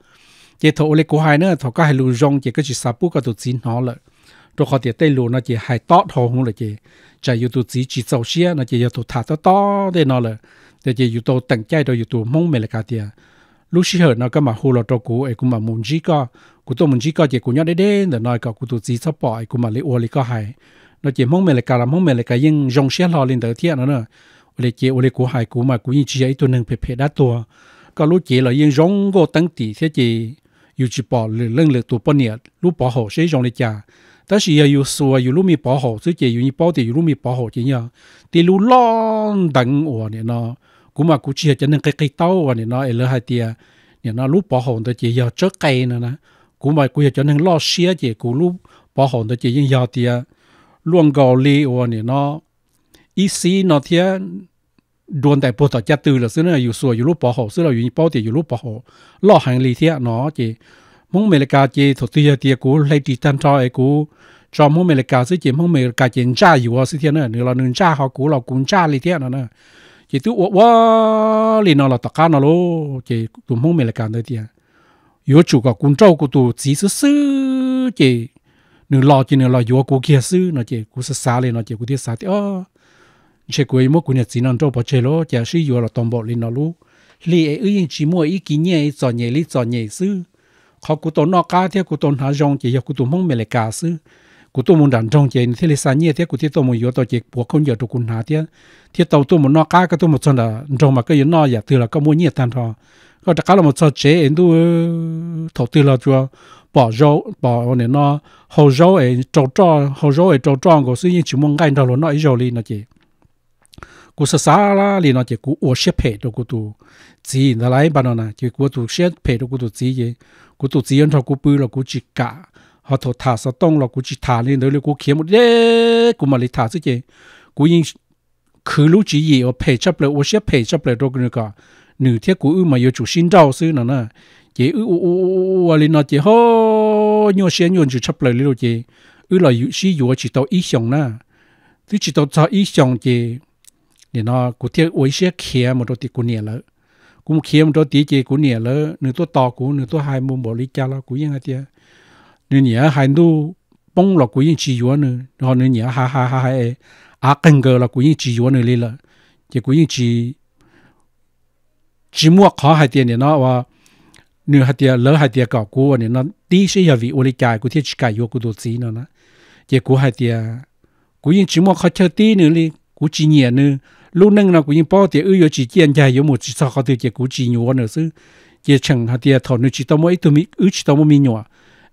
chỉ thổ lấy cụ hai nữa thọ cái hai lù rong chỉ cái chỉ sập bút cái tụt xin họ là rồi họ tiệt tây lù nó chỉ hai tọt họ không là chỉ chạy yêu tụt chỉ chỉ sầu thả to to thế nó là để chỉ yêu tụt tận rồi yêu tụt mong mình cả tiệt lúc xí hở nó cái mà hồ lọt cho cụ ấy cũng mà muốn gì cả cụ tôi muốn gì cả chỉ cụ nhớ đến đến để nói cả cụ tụt chỉ sắp bỏ ấy cũng mà lấy uo lấy cái hai nó chỉ mong mình cả là mong mình cả những rong xia lo lên tới thiệt nó nữa lệ chế lệ của hải của mà của những chị ấy tôi nâng phê phê đã tua có lúc chế là yên rong go tăng tỷ thế chế yêu bỏ lệ lưng lệ tụ bao nhiêu lúc bỏ hồ sẽ rong lệ chỉ yêu yêu xua yêu lúc mi bỏ hồ chứ chế yêu như lúc mi bỏ hồ chỉ nhờ thì lúc lo đặng ủa này nó của mà của chị ấy cho cái tàu ủa này nó ở lỡ hai tia này lúc bỏ hồ thì chế giờ chớt cây nữa nè của mà của cho nên lo xía chế của lúc bỏ hồ thì chế yên giờ tia luôn gò li ủa này nó อีซีนอเทียดวนแต่ปวดต่อจะตื่นหรือซื้อเนี่ยอยู่ส่วนอยู่รูปปอหซื้อเราอยู่เป้าเตียอยู่รูปปอหล่อหังลีเทียเนาะจีมงเมริกาจีถอดเตียเตียกูเลยตีตันทอไอ้กูจอมงเมริกาซื้อจีมงเมริกาจีนจ้าอยู่อ่ะซื้อเทียเนี่ยหรือเราหนึ่งจ้าเขากูเรากุนจ้าลีเทียเนาะเนี่ยจีตู้อวว่าลีนอเราตะการเนาะโลจีตุ่มมงเมริกาเตียอยู่จู่กับกุนเจ้ากูตู่จีซื้อจีหนึ่งรอจีหนึ่งรออยู่กูเกียซื้อเนาะจีกูศึกษาเลยเนาะจีกูเทียสาเตีย chế quê mua của nhật chỉ nằm trong bờ chế lo chả sử dụng là toàn bộ lên nó lu li ấy ư chỉ mua ý kiến nhẹ giỏ nhẹ li giỏ nhẹ sư khó của tôi nó cá theo của tôi há rong chỉ giờ của tôi mong mẹ lại cá sư của tôi muốn đàn rong chỉ thế là sáng nhẹ thế của tôi muốn yếu tôi chỉ buộc không giờ tôi cũng há thế thế tàu tôi muốn nó cá cái tôi một chân là rong mà cái yếu nó giờ từ là có mua nhẹ tan thôi có đặc là một số chế em tu thầu tư là chưa bỏ rau bỏ này nó hồ rau ấy trâu trò hầu rau ấy trâu trò của sư nhiên chỉ muốn ngay đâu nó ấy rau li nó chỉ กูสสาละลีนอเจกูอวเชเพดกูตูจีนอะไรบ้านน่ะเจกูตูเชเพดกูตูจีเยกูตูจียันทอกูปือลกูจิกะฮอทถาสตองลกูจิทานี่เดี๋ยวกูเขียนหมดเด้กูมาลิทาซิเจกูยิงคือรู้จีเยอเพจับเลยอวเชเพจับเลยตัวกูนึกอ่ะหนึ่งเที่ยกูอือมาอยู่จุชินเจ้าซื้อน่ะนะเจอืออวลีนอเจฮอยัวเชียนยัวจุชับเลยลิโลเจอือลอยู่ชี้อยู่จิตเอาอีสองน่ะที่จิตเอาจะอีสองเจ thì nó cụ thiết ối xe một đôi tí cụ nhẹ lỡ cũng kia một đôi tí chỉ cụ nhẹ lỡ nửa tôi to cụ nửa tôi hai môn bỏ lý cha lỡ cụ yên nửa nhẹ hai đu bông là cụ yên chỉ nữa họ nửa nhẹ ha ha ha ha à e. cần gờ là cụ yên chỉ nữa lý lỡ chỉ cụ yên chỉ chỉ mua khó hai tiền thì nó nửa hai tiền lỡ hai tiền cọ cụ thì nó tí sẽ là vì ối lý cha cụ thiết chỉ cài vô nè chỉ cụ hai tiền cụ yên chỉ mua khó chơi tí nữa lý cụ chỉ nhẹ nữa lúc nâng nào cũng như bỏ tiền ư yo chỉ tiền dài yo một chỉ sao có tiêu chỉ cú chỉ nhiều nữa chứ chỉ chẳng hạt tiền thầu nữa chỉ tao mỗi tụi mi ư chỉ tao mỗi mi nhỏ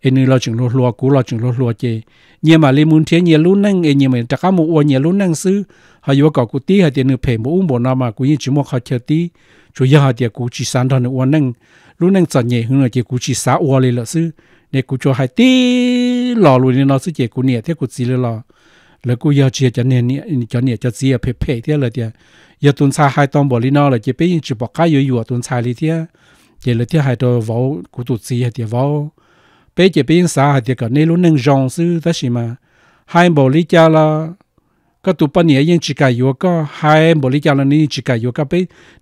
anh nên lo chừng lo lo cú lo chừng lo lo chỉ nhà mà lên muốn thế nhà lúc nâng anh nhà mà chắc cả một uo nhà lúc nâng sư họ yo có cú tí hạt tiền nữa phải một uống bộ nào mà cũng như chỉ một hạt tiền tí chủ yếu hạt tiền cú chỉ sản thằng nữa uo nâng lúc nâng chọn nhẹ hơn là chỉ cú chỉ sáu uo lên là chứ này cú cho hai tí lò luôn nên nó sư chỉ cú nhẹ thế cú chỉ lên lò แล้วกูยาเจียจะเนี่ยเนี่ยจะเนี่ยจะเสียเพ่เพ่เที่ยเลยเดียยาตุนชาไฮตองบอลินอเลยเจียไปยิงจีบอกก้าอยู่อยู่ตุนชาลีเที่ยเจียเลยเที่ยไฮตัววอลกูตุดซีเที่ยวอลไปเจียไปยิงสาเที่ยก่อนในรุ่นหนึ่งจงซื้อแต่สิมาไฮบอลิจาละก็ตุปเนี่ยยิงจีกาอยู่ก็ไฮบอลิจาละนี่จีกาอยู่ก็ไป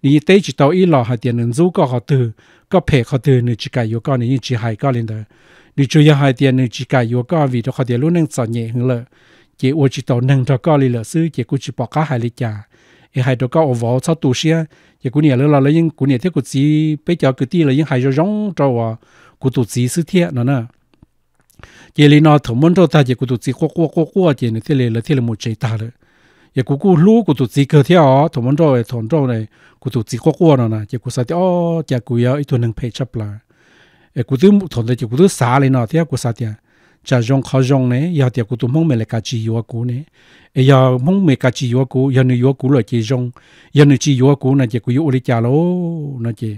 นี่เตจิตเอาอีหล่อหาเที่ยหนึ่งซู้ก็เขาตือก็เพ่เขาตือหนึ่งจีกาอยู่ก็นี่ยิงจีไฮก็เลยเด้อนี่จุยไฮเที่ยหนึ่งจีกาอยู่ก็วีดเขาเที่ยรุ่นหนึ่งสอนเย่หึเลย chỉ ô chỉ tàu nâng cho có lì lợ sư chỉ cũng chỉ bỏ cá hải lì chả ai hải đó có ô vỏ sao tù xia chỉ cũng nhà lỡ là lấy những cũng nhà thế cũng chỉ bây giờ cứ ti là những hải cho rong cho à cũng tù chỉ sư thiệt nữa nè chỉ lì nó thầm muốn cho ta chỉ cũng tù chỉ qua qua qua qua chỉ này thế lì là thế là một chế ta rồi chỉ cũng cũng lú cũng tù chỉ cơ thiệt à thầm muốn cho này thằng cho này cũng tù chỉ qua qua nữa nè chỉ cũng sao thì ô chỉ cũng giờ ít tuần nâng phải chấp là cũng thứ thằng này chỉ cũng thứ xả lì nó thế cũng sao thiệt cha jong kha jong ne ya tia ku tu mong me le chi yo ku ne e mong me ka chi yo ku ya ni yo ku lo chi jong ya ni chi yo ku na je ku yo ri cha lo na je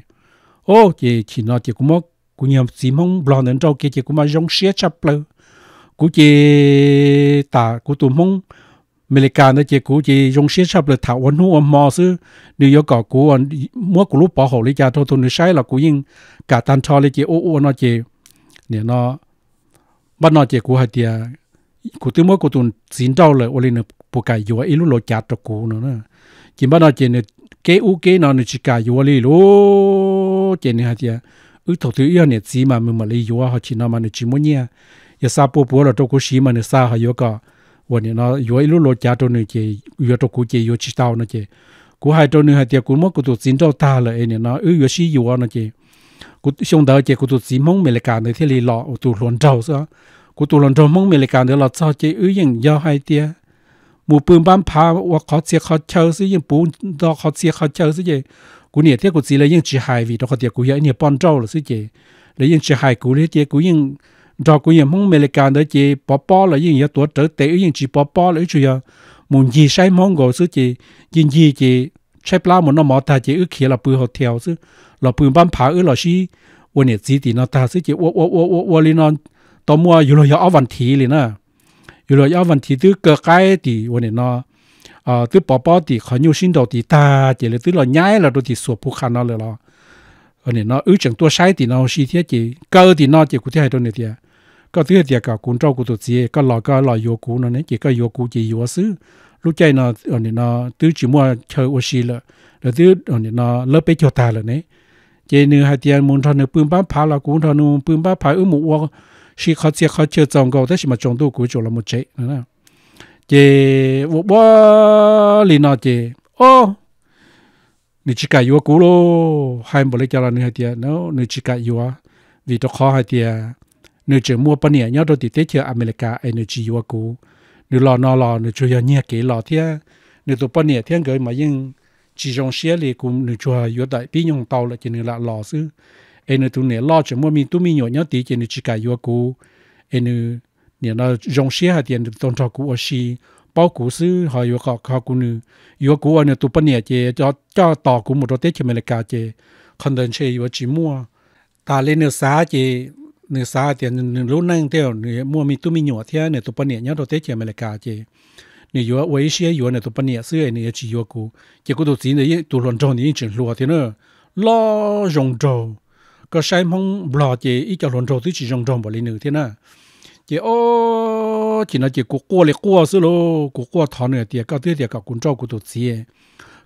o je chi na je ku mo ku nyam si blon den tro ke je ku ma jong xie cha plo ku je ta ku tu mong me le ka na je ku je jong xie cha plo ta won hu mo su ni yo ka ku an mo ku lu pa ho li cha tho tu ni sai la ku yin ka tan tho le je o o na je ne no bắt nó chỉ của hai tia của tiếng mỗi của tuần xin trâu là ô lên nó bộ cải dù ấy lúc lộ cho cô nó nữa chỉ bắt nó chỉ nó kế u kế nó nó chỉ cải dù ấy lô chỉ này hai tia ư thổ thứ yêu này chỉ mà mình mà lấy dù họ chỉ nó mà nó chỉ muốn nhia giờ sao bộ bố là đâu có xí mà nó sao họ yêu cả วันนี้เนาะอยู่ไอ้ลูกโลจ้าตัวนึงเจีอยู่ตัวกูเจีอยู่ชิตาวนะเจีกูให้ตัวนึงให้เตียกูมั่วกูตัวสินเจ้าตาเลยเนี่ยเนาะเอออยู่ชี้อยู่อ่ะนะเจีกูชงดาวเจกูตุสีมงเมลิกาในที่ลีหล่อตุหลวนเจ้าซะกูตุหลวนเจ้ามงเมลิกาเนื้อหล่อเจ้าเจอื้อยังยาวให้เตี้ยหมู่ปืนบ้านพาว่าเขาเสียเขาเช่าซิยังปูดอกเขาเสียเขาเช่าซิเจกูเนี่ยเที่ยกูสีเลยยังจีหายวีดอกเดียกูยังเนี่ยป้อนเจ้าหรือซิเจเลยยังจีหายกูเลยเจกูยังดอกกูยังมงเมลิกาเนื้อเจปอปอเลยยังยาตัวเต๋อเต๋อยังจีปอปอเลยจุยมูนยีใช้มองกูซิเจยินยีเจ chế lao mà nó mỏ ta chỉ ước kia là bự họ theo chứ là bự bán phá ước là gì วันเนี่ยจีตีนอตาซื้อจีวัววัววัววัวลีนอนตอมัวอยู่เลยเอาวันทีเลยนะอยู่เลยเอาวันทีตื้อเกใกล้ตีวันเนี่ยนอเอ่อตื้อปอปอตีขอยูชินดอกตีตาจีเลยตื้อเราย้ายเราดูตีสวบผู้คันนอเลยรอวันเนี่ยนออื้อจังตัวใช้ตีนอชีเทียจีเกอตีนอจีกูที่ให้ตัวเนี่ยเทียก็ตื้อเดียกับกูเจ้ากูตัวจีก็หลอกก็หลอกโยกูนั่นเนี่ยจีก็โยกูจีอยู่ซื้อ lúc chơi nó ở nó tứ chỉ mua chơi ô xì là rồi tứ ở nè nó lớp bé cho ta là nè chơi nữa hai tiền muốn thằng nữa bưng bán phá là cũng thằng nữa bưng bán phá ở một ô xì khó chơi khó chơi trồng cầu thế mà trồng tôi cũng chỗ là một chế nữa chơi vô bó lì nó chơi ô nửa chỉ cả yếu cũ lô hai bộ lấy cho là nửa hai tiền nó nửa chỉ cả yếu vì tôi khó hai tiền nửa chỉ mua bao nhiêu nhau tôi thì tết chơi America ai nửa chỉ yếu cũ nếu lo nó lo nếu chưa nhớ kỹ lo thế nếu tụi bọn nhẹ thiên người mà nhưng chỉ trong xe thì cũng nếu chưa nhớ đại bị nhung tàu là chỉ nếu là lo chứ em nếu tụi nhẹ lo chỉ mua mình tụi mình nhỏ nhỏ tí chỉ nếu chỉ cái yếu cũ em nếu nếu nó trong xe hay tiền tôn trọng cũ ở xí bao cũ sư họ yếu họ họ cũ nữ yếu cũ anh nếu tụi bọn nhẹ chỉ cho cho tàu cũ một đôi tết chỉ mình là cả chỉ không đơn chỉ yếu chỉ mua ta lên nếu xá chỉ nửa xa thì lúc nãy theo nửa mua mi tu mi nhỏ thế nửa tu bận nhớ đầu tết chỉ mà là cả chứ nửa vừa xe vừa nửa tu bận nhớ xưa nửa chỉ vừa cũ chỉ có tu chỉ nửa tu luận tròn nửa chuyện lúa lo rồng trầu có sai mong lo chỉ ít cho luận trầu thứ chỉ rồng tròn bỏ lên nửa thế nữa chỉ ô chỉ nói chỉ cố qua lại qua xưa lo cố qua thọ nửa tiệt cao thứ tiệt cả trâu của tu chỉ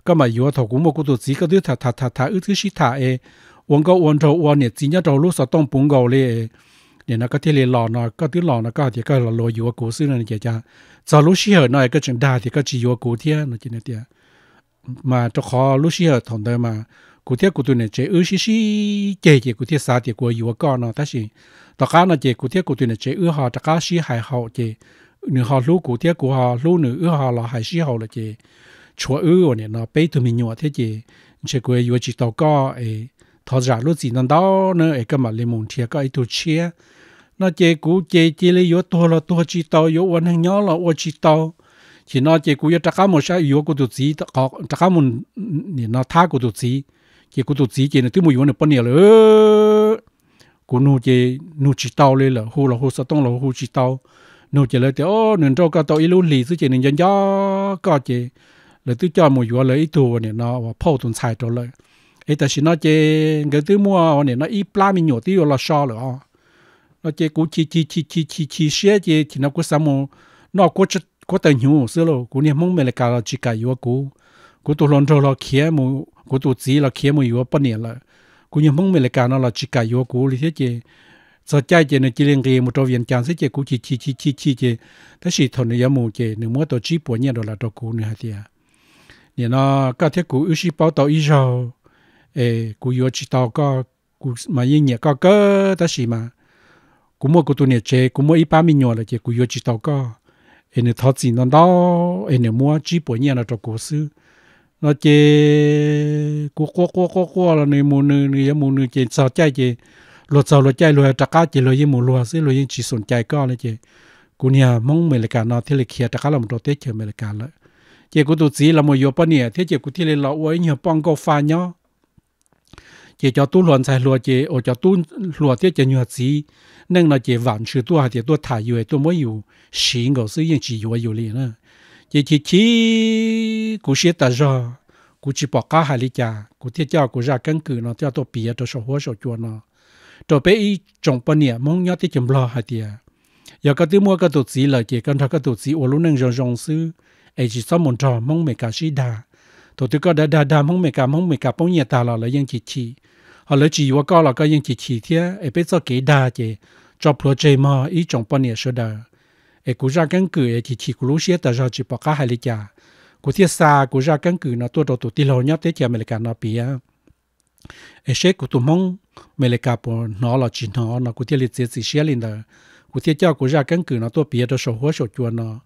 cái mà vừa thọ cũng một của tu chỉ cái thứ thà thà thà thà thứ sĩ thà ấy วันก็วันโจวันเนี่ยจีนจะรู้สึกต้องปุ่งเกาเลยเนี่ยนะก็ที่เรียนหล่อนะก็ที่หล่อนะก็ที่ก็หล่ออยู่ว่ากูซื้อนั่นเจ้าจะรู้เชี่ยหน่อยก็จึงได้ที่ก็จีอยู่กูเที่ยนะจีนเตี้ยมาจะขอรู้เชี่ยถอนได้มากูเที่ยกูตัวเนี่ยเจ้าอื้อชี้ชี้เจ๊เจ้ากูเที่ยสาเจ้ากูอยู่ว่าก่อนนะแต่สิตะการนะเจ้ากูเที่ยกูตัวเนี่ยเจ้าอื้อหอตะการชี้หายหอเจ้าหนึ่งหอรู้กูเที่ยกูหอรู้หนึ่งอื้อหอหล่อหายชี้หอเลยเจ้าชัวอื้อเนี่ยเนาะไปตัวมีหนวดเที่ยเจ้าเจ้ากูอยู่จีตอก็เออ thọ giả lúc gì nó đó nó ấy cái mà lên mùng chia cái tổ chia nó chế cú chế chế lấy yếu to là to chỉ to yếu quan hàng nhỏ là quan chỉ to chỉ nó chế cú yếu trắc cá một sai yếu của tổ chỉ có trắc cá một nó tha của tổ chỉ chỉ của tổ chỉ chỉ nó tiêu mùi yếu nó bận nhiều rồi cú nu chế nu chỉ to lên là hô là hô sao tông là hô chỉ to nu chế lấy thì ô nên cho cái tàu ít luôn lì chứ chỉ nên dân gió cái, chế lấy tôi cho mùi yếu lấy ít này nó phô tuần xài cho lại ấy ta chỉ nó chơi người thứ mua này nó ít pla mình nhổ tiêu là sao rồi nó chơi cú chi chi chi chi chi chi xe chơi thì nó có sao mà nó có chút có tận hiểu xưa rồi cú niệm mong mình là cả là chỉ cả yếu cú cú tụ lon trâu là khía mà cú tụ chỉ là khía mà yếu bao niệm là cú niệm mong mình là cả nó là chỉ cả yếu cú thì thế chơi sợ chạy chơi nó chỉ liên kề một trò viên chán sẽ chơi cú chi chi chi chi chi chơi thế thì thôi nó yếu mù chơi nếu mua tổ chip buổi nhẹ đó là tổ cú nữa thì à nó các thiết cú ưu sĩ bảo tàu ít rồi 诶，古有知道个古嘛一年个个，但是嘛，古么古多年节，古么一百米年了，就古有知道个，诶，你投资那到，诶，你么几百年了做股市，那节古古古古古了，你么你你也么你节早ใจ节，落早落ใจ落大家节落也么落是落也只สนใจก็了节，古年蒙美了干那天了开大家了么多天开美了干了，节古都只了么有半年，天节古天了老我一年半个发呢。chỉ cho tu luận sai lúa chỉ ở cho tu lúa tiết cho nhiều gì nên là chỉ vạn sự tu hạt thì tu thải yêu tu mới yêu sĩ ngộ sự yên chỉ yêu yêu liền nữa chỉ chỉ chỉ cú sĩ ta ra cú chỉ bỏ cá hai lý cha cú tiết cho cú ra căn cứ nó cho tôi bịa tôi sổ hóa sổ chuột nó tôi bé ý trồng bao nhiêu mong nhớ tiết chấm lo hay thì giờ cái thứ mua cái tổ sĩ là chỉ cần thằng cái tổ sĩ ô lúc nâng rong rong sư ấy chỉ sao một trò mong mẹ cả sĩ đà tổ tư có đà đà đà mong mẹ cả mong mẹ cả bao nhiêu ta là là yên chỉ chỉ họ lấy chỉ qua coi là cái những chỉ chỉ thế ấy biết cho kế đa chứ cho pro mà ý trong bao nhiêu số đó ấy cũng ra căn cứ ấy chỉ chỉ cũng lúc xưa ta ra chỉ bảo cả hai lý cha cũng thiết xa cũng ra căn cứ nó tôi đầu tụi tiền lâu nhất thế chứ mình cả nó bia ấy sẽ cũng tụi mong mình là cả bộ nó là chỉ nó nó cũng thiết lịch gì gì xia lên đó cũng thiết cho cũng ra căn cứ nó tôi bia đó số hóa số chuột nó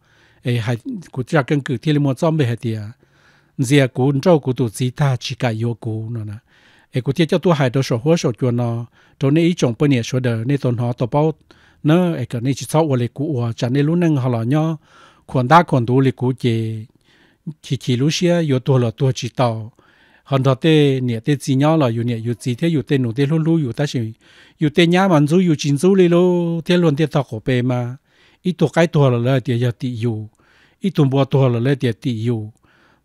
ấy hay cũng ra căn cứ thiết là một trăm bảy hai tiền giờ cũng cho cũng tụi gì ta chỉ cả yêu cũng nó nè ai cũng tiếc cho tôi hai đứa số hứa sổ chuồn nó tôi này ý chồng bên nhà sổ đời nên tồn họ tổ bảo nó ai cái này chỉ sau ở lịch cũ ở chẳng nên lúc nâng họ là nhau còn đa còn đủ lịch cũ chỉ chỉ chỉ lúc xưa yếu tôi là tôi chỉ tao hòn đó tê nhẹ tê chỉ nhau là yếu nhẹ yếu chỉ thế yếu tê nụ tê luôn luôn yếu ta chỉ yếu tê nhá mà dù yếu chín dù lì lô thế luôn thế tao cổ bề mà ít tổ cái tổ là lấy tiền giờ tị ít tổ bùa tổ là lấy tiền tị yếu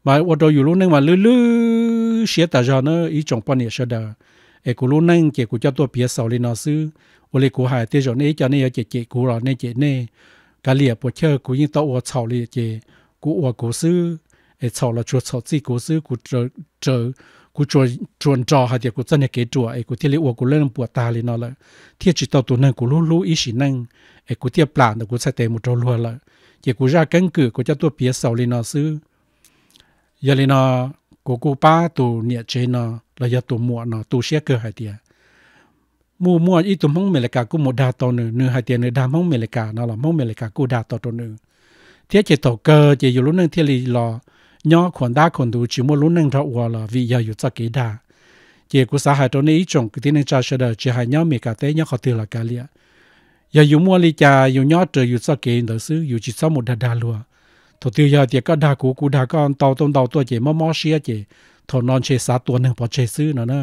mà ô đâu dù lúc nãy mà lư lư xe ta ra nữa, ý chồng quan niệm sơ đờ ê cô lúc nãy kể cô cho tôi biết sau lên nó sư ô lê cô hải tiêu rồi nãy cho nên chị chị cô rồi nãy chị nè cả liệp bộ chơi cô như tao ô sau liệp chị cô ô cô sư ê sau là chuột sau chị cô sư cô chờ chờ cô chuột chuẩn trò hay thì cô chân này kế chuột ê cô thiết ô cô lên bùa ta lên nó là thiết chỉ tao tụi nãy cô lúc lúc ý xí nãy ê cô thiết plan được cô sẽ tìm một trò luôn là chị cô ra căn cứ cô cho tôi biết sau lên nó sư giờ lên nó của cô ba tu nhẹ chế nó là giờ tụ mua nó tu xe cơ hai tiền mua mua ít tụ mong mèn cả cô một đa tàu nữa nửa hai tiền nữa đa mong mèn cả nó là mong mèn cả cô đa tàu tàu nữa thế chế tàu cơ chế dù lúc nâng thiên lý là nhỏ khoản đa khoản đủ chỉ mua lúc nâng rau quả là vì giờ dù cho kỹ đa chế của xã hội trong này trồng cái tiếng nâng cha sẽ đợi chỉ hai nhau mèn cả té nhau khó tiêu là cả liệt giờ dù mua ly trà dù nhỏ trời dù cho kỹ đỡ xứ dù chỉ sau một đa đa luôn thổ tiêu giờ thì có đa cú cú đa con tàu tôm tàu tua chỉ mò mò xia chỉ thổ non chế sát tua nên bỏ chế sư nó nè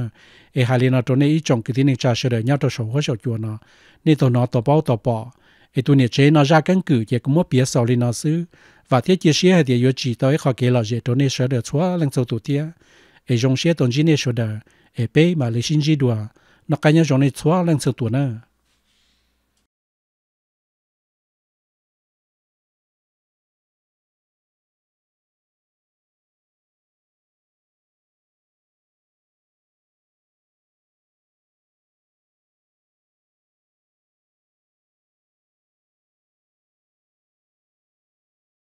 e hai liên ở chỗ này trong cái tiếng trà sửa đời nhau cho sổ hóa sổ chuột nó nên thổ nó tàu bao tàu bỏ e tu nhiệt chế nó ra căn cứ chỉ cũng mua bia sau liên nó sư và thiết chia sẻ thì yếu chỉ tới khó kể là dễ trốn này sửa đời xóa lên sâu tụ tia e dùng sẻ tồn chỉ này sửa đời e pe mà lấy sinh gì đùa nó cái nhau trong này xóa lên sâu tụ nữa